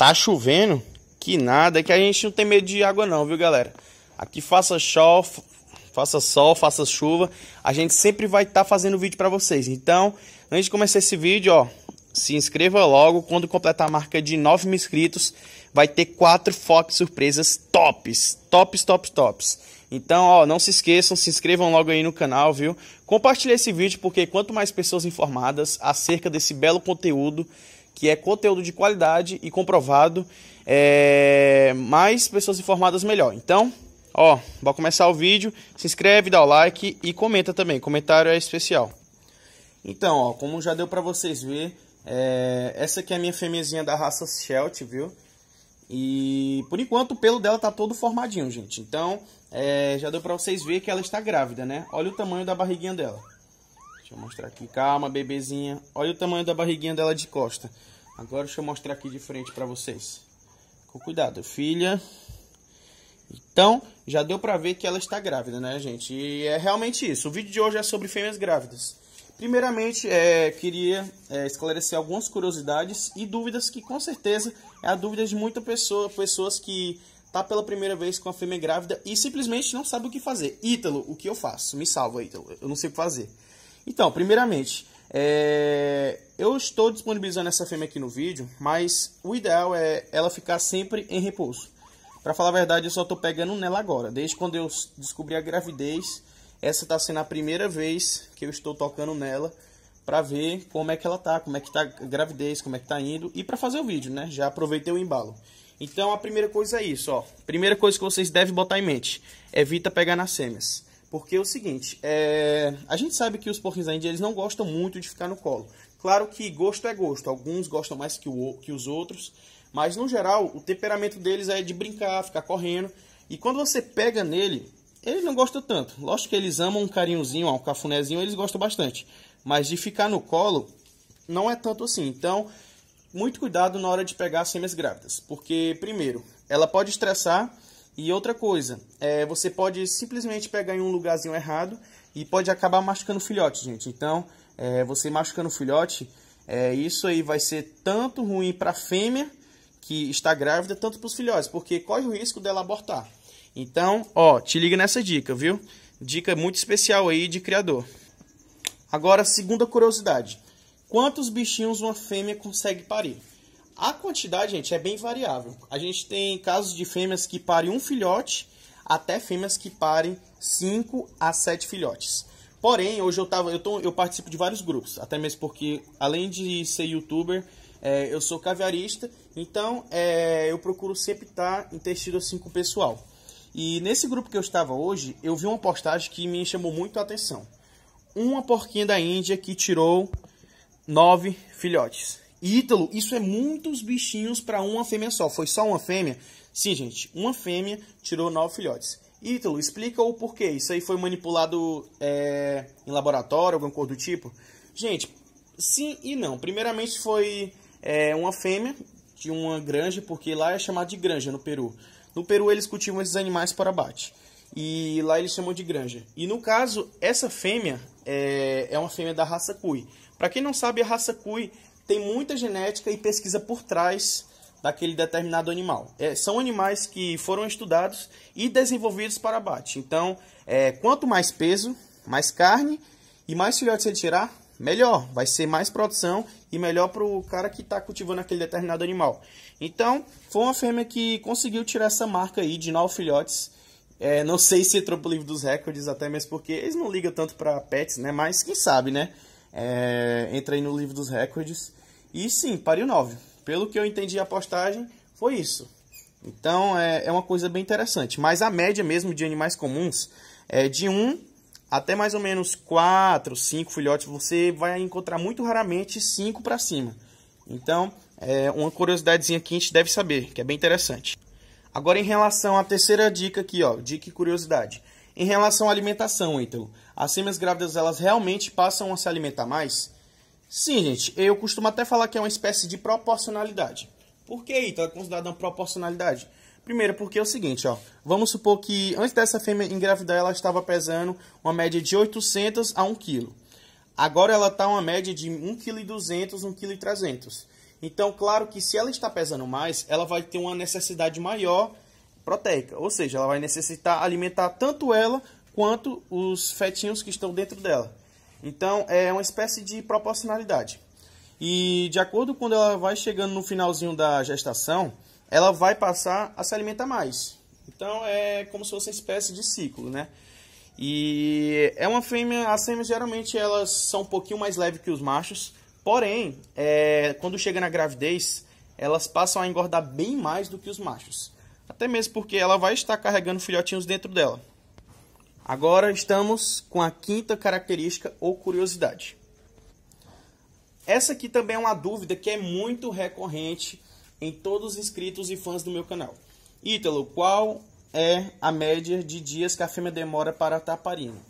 Tá chovendo? Que nada, é que a gente não tem medo de água não, viu, galera? Aqui faça sol, faça sol, faça chuva, a gente sempre vai estar tá fazendo vídeo para vocês. Então, antes de começar esse vídeo, ó, se inscreva logo. Quando completar a marca de 9 mil inscritos, vai ter quatro foques surpresas tops, tops, tops, tops. Então, ó, não se esqueçam, se inscrevam logo aí no canal, viu? Compartilhe esse vídeo porque quanto mais pessoas informadas acerca desse belo conteúdo que é conteúdo de qualidade e comprovado, é, mais pessoas informadas melhor. Então, ó, vou começar o vídeo, se inscreve, dá o like e comenta também, comentário é especial. Então, ó, como já deu para vocês ver, é, essa aqui é a minha fêmeazinha da raça Shelt, viu? E por enquanto o pelo dela tá todo formadinho, gente. Então, é, já deu para vocês ver que ela está grávida, né? Olha o tamanho da barriguinha dela. Deixa eu mostrar aqui. Calma, bebezinha. Olha o tamanho da barriguinha dela de costa. Agora deixa eu mostrar aqui de frente para vocês. Com cuidado, filha. Então, já deu pra ver que ela está grávida, né, gente? E é realmente isso. O vídeo de hoje é sobre fêmeas grávidas. Primeiramente, é, queria é, esclarecer algumas curiosidades e dúvidas que, com certeza, é a dúvida de muitas pessoa, pessoas que tá pela primeira vez com a fêmea grávida e simplesmente não sabe o que fazer. Ítalo, o que eu faço? Me salva, Ítalo. Eu não sei o que fazer. Então, primeiramente, é... eu estou disponibilizando essa fêmea aqui no vídeo, mas o ideal é ela ficar sempre em repouso. Para falar a verdade, eu só estou pegando nela agora. Desde quando eu descobri a gravidez, essa está sendo a primeira vez que eu estou tocando nela para ver como é que ela está, como é que está a gravidez, como é que está indo e para fazer o vídeo, né? Já aproveitei o embalo. Então a primeira coisa é isso, ó. Primeira coisa que vocês devem botar em mente, evita pegar nas fêmeas. Porque é o seguinte, é... a gente sabe que os porquinhos da Índia eles não gostam muito de ficar no colo. Claro que gosto é gosto, alguns gostam mais que, o... que os outros, mas no geral o temperamento deles é de brincar, ficar correndo. E quando você pega nele, ele não gosta tanto. Lógico que eles amam um carinhozinho, um cafunézinho, eles gostam bastante. Mas de ficar no colo, não é tanto assim. Então, muito cuidado na hora de pegar as fêmeas grávidas. Porque, primeiro, ela pode estressar e outra coisa, é, você pode simplesmente pegar em um lugarzinho errado e pode acabar machucando o filhote, gente. Então, é, você machucando o filhote, é, isso aí vai ser tanto ruim para a fêmea que está grávida, tanto para os filhotes, porque corre o risco dela abortar. Então, ó, te liga nessa dica, viu? Dica muito especial aí de criador. Agora, segunda curiosidade. Quantos bichinhos uma fêmea consegue parir? A quantidade, gente, é bem variável. A gente tem casos de fêmeas que parem um filhote até fêmeas que parem 5 a 7 filhotes. Porém, hoje eu, tava, eu, tô, eu participo de vários grupos, até mesmo porque, além de ser youtuber, é, eu sou caviarista, então é, eu procuro sempre estar tá investido assim com o pessoal. E nesse grupo que eu estava hoje, eu vi uma postagem que me chamou muito a atenção. Uma porquinha da Índia que tirou nove filhotes. Ítalo, isso é muitos bichinhos para uma fêmea só. Foi só uma fêmea? Sim, gente, uma fêmea tirou nove filhotes. Ítalo, explica o porquê. Isso aí foi manipulado é, em laboratório, alguma coisa do tipo? Gente, sim e não. Primeiramente foi é, uma fêmea de uma granja, porque lá é chamado de granja no Peru. No Peru eles cultivam esses animais para abate. E lá eles chamam de granja. E no caso, essa fêmea é, é uma fêmea da raça Cui. Para quem não sabe, a raça Cui tem muita genética e pesquisa por trás daquele determinado animal. É, são animais que foram estudados e desenvolvidos para abate. Então, é, quanto mais peso, mais carne e mais filhotes ele tirar, melhor. Vai ser mais produção e melhor para o cara que está cultivando aquele determinado animal. Então, foi uma fêmea que conseguiu tirar essa marca aí de nove filhotes. É, não sei se entrou para o livro dos recordes, até mesmo porque eles não ligam tanto para pets, né? Mas quem sabe, né? É, entrei no livro dos recordes e sim, pariu 9. Pelo que eu entendi a postagem, foi isso. Então é, é uma coisa bem interessante. Mas a média mesmo de animais comuns é de 1 um até mais ou menos 4, 5 filhotes. Você vai encontrar muito raramente 5 para cima. Então é uma curiosidadezinha que a gente deve saber, que é bem interessante. Agora em relação à terceira dica aqui, ó, dica e curiosidade. Em relação à alimentação, então, as fêmeas grávidas elas realmente passam a se alimentar mais? Sim, gente, eu costumo até falar que é uma espécie de proporcionalidade. Por que então, é considerada uma proporcionalidade? Primeiro, porque é o seguinte, ó. Vamos supor que antes dessa fêmea engravidar, ela estava pesando uma média de 800 a 1 kg. Agora ela está uma média de 1,2 kg, 1,3 kg. Então, claro que se ela está pesando mais, ela vai ter uma necessidade maior proteica, ou seja, ela vai necessitar alimentar tanto ela quanto os fetinhos que estão dentro dela. Então é uma espécie de proporcionalidade. E de acordo com quando ela vai chegando no finalzinho da gestação, ela vai passar a se alimentar mais. Então é como se fosse uma espécie de ciclo, né? E é uma fêmea, as fêmeas geralmente elas são um pouquinho mais leves que os machos, porém, é, quando chega na gravidez, elas passam a engordar bem mais do que os machos. Até mesmo porque ela vai estar carregando filhotinhos dentro dela. Agora estamos com a quinta característica ou curiosidade. Essa aqui também é uma dúvida que é muito recorrente em todos os inscritos e fãs do meu canal. Ítalo, qual é a média de dias que a fêmea demora para estar parindo?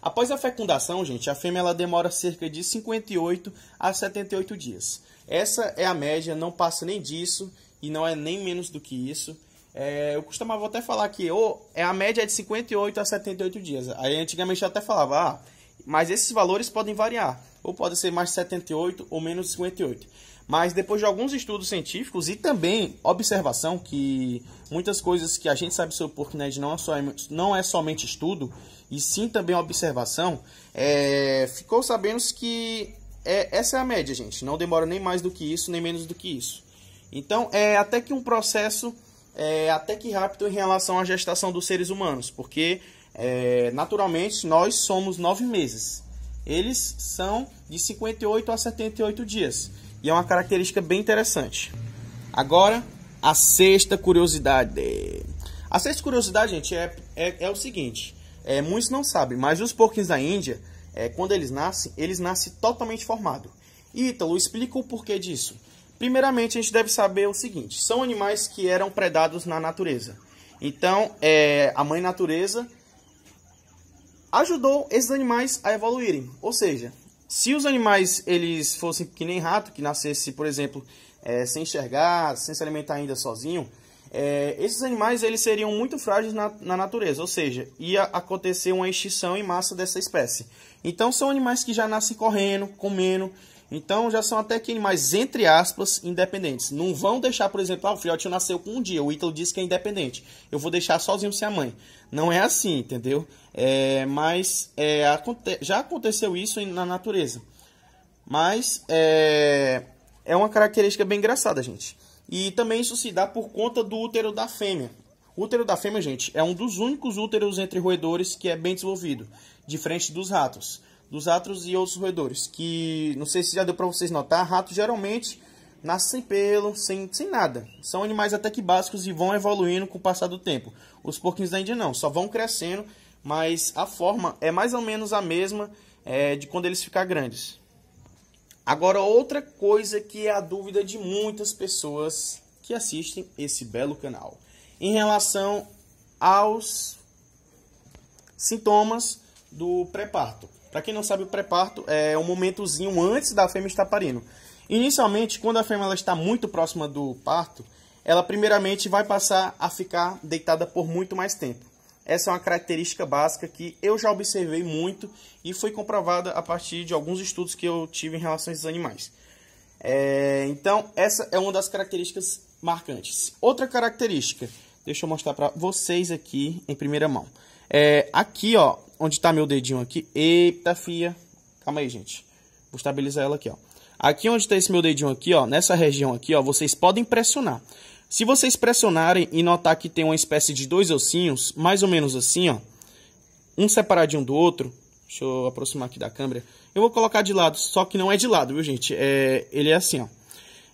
Após a fecundação, gente, a fêmea ela demora cerca de 58 a 78 dias. Essa é a média, não passa nem disso e não é nem menos do que isso. É, eu costumava até falar que oh, é a média é de 58 a 78 dias. Aí antigamente eu até falava, ah, mas esses valores podem variar, ou pode ser mais 78 ou menos 58. Mas depois de alguns estudos científicos e também observação que muitas coisas que a gente sabe sobre o Porknet não é, só, não é somente estudo, e sim também observação, é, ficou sabendo que é, essa é a média, gente. Não demora nem mais do que isso, nem menos do que isso. Então, é até que um processo é, até que rápido em relação à gestação dos seres humanos, porque é, naturalmente nós somos nove meses. Eles são de 58 a 78 dias e é uma característica bem interessante. Agora, a sexta curiosidade. A sexta curiosidade, gente, é, é, é o seguinte: é, muitos não sabem, mas os porquinhos da Índia, é, quando eles nascem, eles nascem totalmente formados. Ítalo, explica o porquê disso. Primeiramente, a gente deve saber o seguinte: são animais que eram predados na natureza. Então, é, a mãe natureza ajudou esses animais a evoluírem. Ou seja, se os animais eles fossem que nem rato, que nascesse, por exemplo, é, sem enxergar, sem se alimentar ainda sozinho, é, esses animais eles seriam muito frágeis na, na, natureza, ou seja, ia acontecer uma extinção em massa dessa espécie. Então são animais que já nascem correndo, comendo, então já são até que animais, entre aspas, independentes. Não vão deixar, por exemplo, ah, o filhote nasceu com um dia, o Ítalo disse que é independente. Eu vou deixar sozinho sem a mãe. Não é assim, entendeu? É, mas é, já aconteceu isso na natureza. Mas é, é uma característica bem engraçada, gente. E também isso se dá por conta do útero da fêmea. O útero da fêmea, gente, é um dos únicos úteros entre roedores que é bem desenvolvido, diferente dos ratos dos ratos e outros roedores, que não sei se já deu para vocês notar, ratos geralmente nascem sem pelo, sem, sem nada. São animais até que básicos e vão evoluindo com o passar do tempo. Os porquinhos da Índia não, só vão crescendo, mas a forma é mais ou menos a mesma é, de quando eles ficarem grandes. Agora, outra coisa que é a dúvida de muitas pessoas que assistem esse belo canal em relação aos sintomas do pré-parto. Para quem não sabe, o pré-parto é um momentozinho antes da fêmea estar parindo. Inicialmente, quando a fêmea ela está muito próxima do parto, ela primeiramente vai passar a ficar deitada por muito mais tempo. Essa é uma característica básica que eu já observei muito e foi comprovada a partir de alguns estudos que eu tive em relação a esses animais. É, então, essa é uma das características marcantes. Outra característica, deixa eu mostrar para vocês aqui em primeira mão. É, aqui, ó, onde está meu dedinho aqui. Eita, fia. Calma aí, gente. Vou estabilizar ela aqui, ó. Aqui onde está esse meu dedinho aqui, ó, nessa região aqui, ó, vocês podem pressionar. Se vocês pressionarem e notar que tem uma espécie de dois ossinhos, mais ou menos assim, ó, um separadinho do outro, deixa eu aproximar aqui da câmera, eu vou colocar de lado, só que não é de lado, viu, gente? É, ele é assim, ó.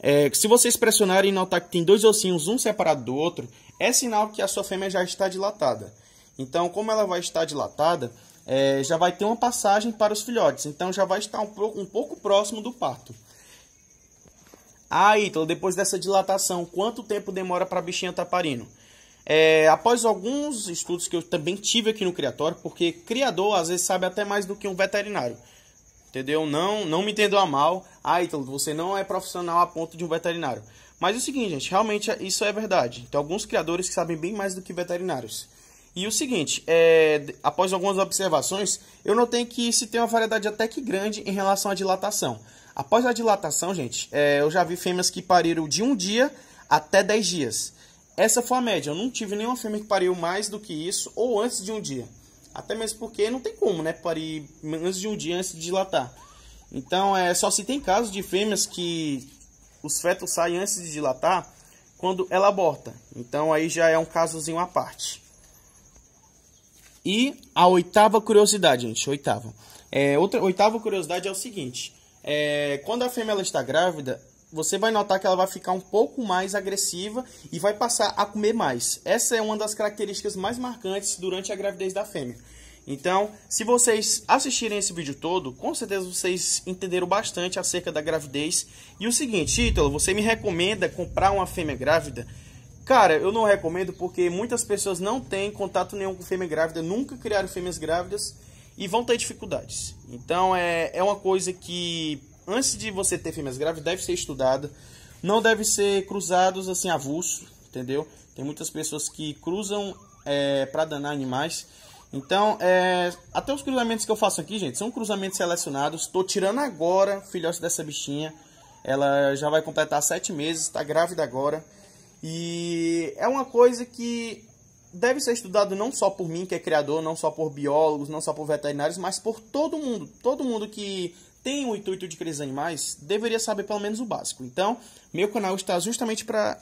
É, se vocês pressionarem e notar que tem dois ossinhos, um separado do outro, é sinal que a sua fêmea já está dilatada. Então, como ela vai estar dilatada, é, já vai ter uma passagem para os filhotes. Então, já vai estar um pouco, um pouco próximo do parto. Ah, Ítalo, depois dessa dilatação, quanto tempo demora para a bichinha estar tá parindo? É, após alguns estudos que eu também tive aqui no criatório, porque criador às vezes sabe até mais do que um veterinário. Entendeu? Não, não me entendeu a mal. Ah, Ítalo, você não é profissional a ponto de um veterinário. Mas é o seguinte, gente, realmente isso é verdade. Tem alguns criadores que sabem bem mais do que veterinários. E o seguinte, é, após algumas observações, eu notei que se tem uma variedade até que grande em relação à dilatação. Após a dilatação, gente, é, eu já vi fêmeas que pariram de um dia até 10 dias. Essa foi a média. Eu não tive nenhuma fêmea que pariu mais do que isso ou antes de um dia. Até mesmo porque não tem como, né? Parir antes de um dia, antes de dilatar. Então, é só se tem casos de fêmeas que os fetos saem antes de dilatar quando ela aborta. Então, aí já é um casozinho à parte. E a oitava curiosidade, gente, oitava. É, outra, oitava curiosidade é o seguinte: é, quando a fêmea está grávida, você vai notar que ela vai ficar um pouco mais agressiva e vai passar a comer mais. Essa é uma das características mais marcantes durante a gravidez da fêmea. Então, se vocês assistirem esse vídeo todo, com certeza vocês entenderam bastante acerca da gravidez. E o seguinte, Ítalo, você me recomenda comprar uma fêmea grávida? Cara, eu não recomendo porque muitas pessoas não têm contato nenhum com fêmea grávida, nunca criaram fêmeas grávidas e vão ter dificuldades. Então é, é uma coisa que, antes de você ter fêmeas grávidas, deve ser estudada. Não deve ser cruzados assim avulso, entendeu? Tem muitas pessoas que cruzam é, para danar animais. Então, é, até os cruzamentos que eu faço aqui, gente, são cruzamentos selecionados. Estou tirando agora filhote dessa bichinha. Ela já vai completar sete meses, está grávida agora. E é uma coisa que deve ser estudado não só por mim, que é criador, não só por biólogos, não só por veterinários, mas por todo mundo. Todo mundo que tem o intuito de criar animais deveria saber pelo menos o básico. Então, meu canal está justamente para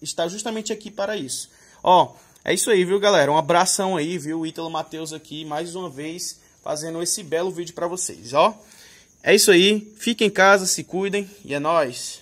está justamente aqui para isso. Ó, é isso aí, viu, galera? Um abração aí, viu? Ítalo Matheus aqui mais uma vez fazendo esse belo vídeo para vocês, ó. É isso aí, fiquem em casa, se cuidem e é nós.